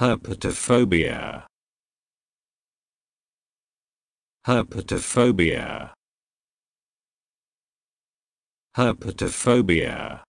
Herpetophobia. Herpetophobia. Herpetophobia.